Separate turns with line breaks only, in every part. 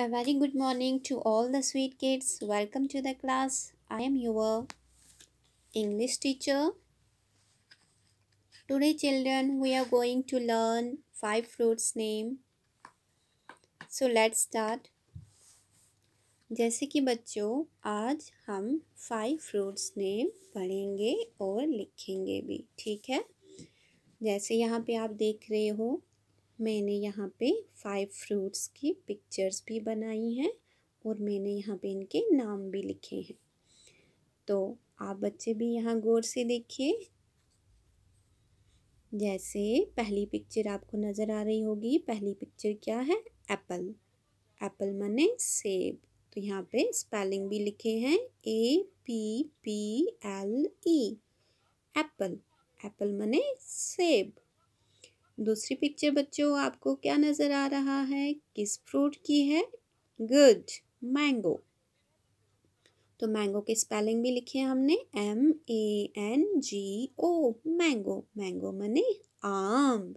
A very good morning to all the sweet kids. Welcome to the class. I am your English teacher. Today children, we are going to learn five fruits name. So let's start. जैसे कि बच्चों आज हम five fruits name पढ़ेंगे और लिखेंगे भी ठीक है जैसे यहाँ पे आप देख रहे हो मैंने यहाँ पे फाइव फ्रूट्स की पिक्चर्स भी बनाई हैं और मैंने यहाँ पे इनके नाम भी लिखे हैं तो आप बच्चे भी यहाँ गौर से देखिए जैसे पहली पिक्चर आपको नज़र आ रही होगी पहली पिक्चर क्या है एप्पल एप्पल माने सेब तो यहाँ पे स्पेलिंग भी लिखे हैं A P P L E apple apple माने सेब दूसरी पिक्चर बच्चों आपको क्या नज़र आ रहा है किस फ्रूट की है गुड मैंगो तो मैंगो के स्पेलिंग भी लिखे हैं हमने M A N G O mango mango मने आम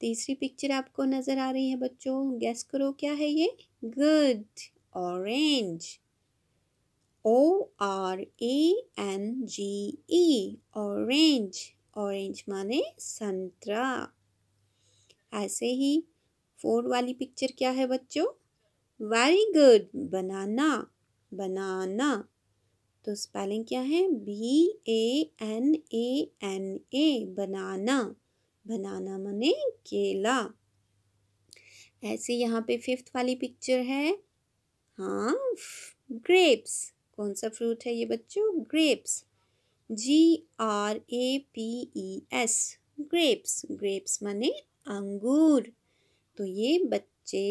तीसरी पिक्चर आपको नज़र आ रही है बच्चों गैस करो क्या है ये good orange O R A N G E orange orange माने संतरा ऐसे ही फोर वाली पिक्चर क्या है बच्चों वेरी गुड बनाना बनाना तो स्पेलिंग क्या है B A N A N A banana banana माने केला ऐसे यहाँ पे फिफ्थ वाली पिक्चर है हाँ ग्रेप्स कौन सा फ्रूट है ये बच्चों grapes G R A P E S grapes grapes माने अंगूर तो ये बच्चे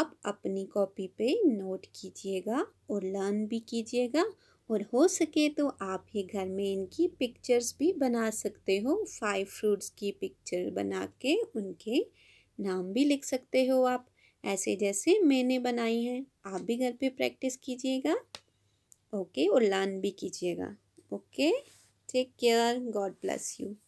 आप अपनी कॉपी पे नोट कीजिएगा और लर्न भी कीजिएगा और हो सके तो आप ये घर में इनकी पिक्चर्स भी बना सकते हो फाइव फ्रूट्स की पिक्चर बना के उनके नाम भी लिख सकते हो आप ऐसे जैसे मैंने बनाई हैं आप भी घर पे प्रैक्टिस कीजिएगा ओके और लर्न भी कीजिएगा Okay, take care. God bless you.